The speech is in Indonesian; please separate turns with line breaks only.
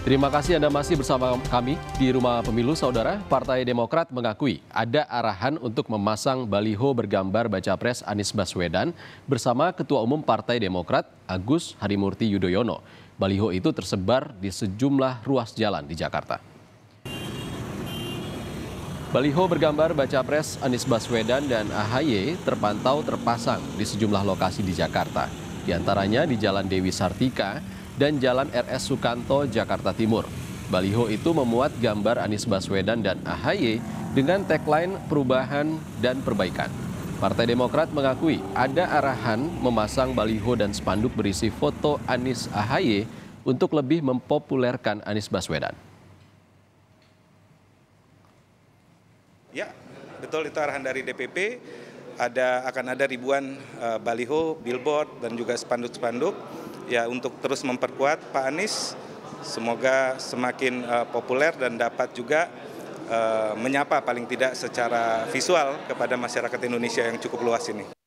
Terima kasih Anda masih bersama kami di Rumah Pemilu, Saudara. Partai Demokrat mengakui ada arahan untuk memasang baliho bergambar baca pres Anies Baswedan bersama Ketua Umum Partai Demokrat Agus Harimurti Yudhoyono. Baliho itu tersebar di sejumlah ruas jalan di Jakarta. Baliho bergambar baca pres Anies Baswedan dan AHY terpantau terpasang di sejumlah lokasi di Jakarta. Di antaranya di Jalan Dewi Sartika, dan Jalan RS Sukanto, Jakarta Timur. Baliho itu memuat gambar Anies Baswedan dan AHY dengan tagline perubahan dan perbaikan. Partai Demokrat mengakui ada arahan memasang baliho dan spanduk berisi foto Anies AHY untuk lebih mempopulerkan Anies Baswedan.
Ya, betul itu arahan dari DPP. Ada akan ada ribuan uh, baliho, billboard dan juga spanduk-spanduk ya untuk terus memperkuat Pak Anies semoga semakin uh, populer dan dapat juga uh, menyapa paling tidak secara visual kepada masyarakat Indonesia yang cukup luas ini.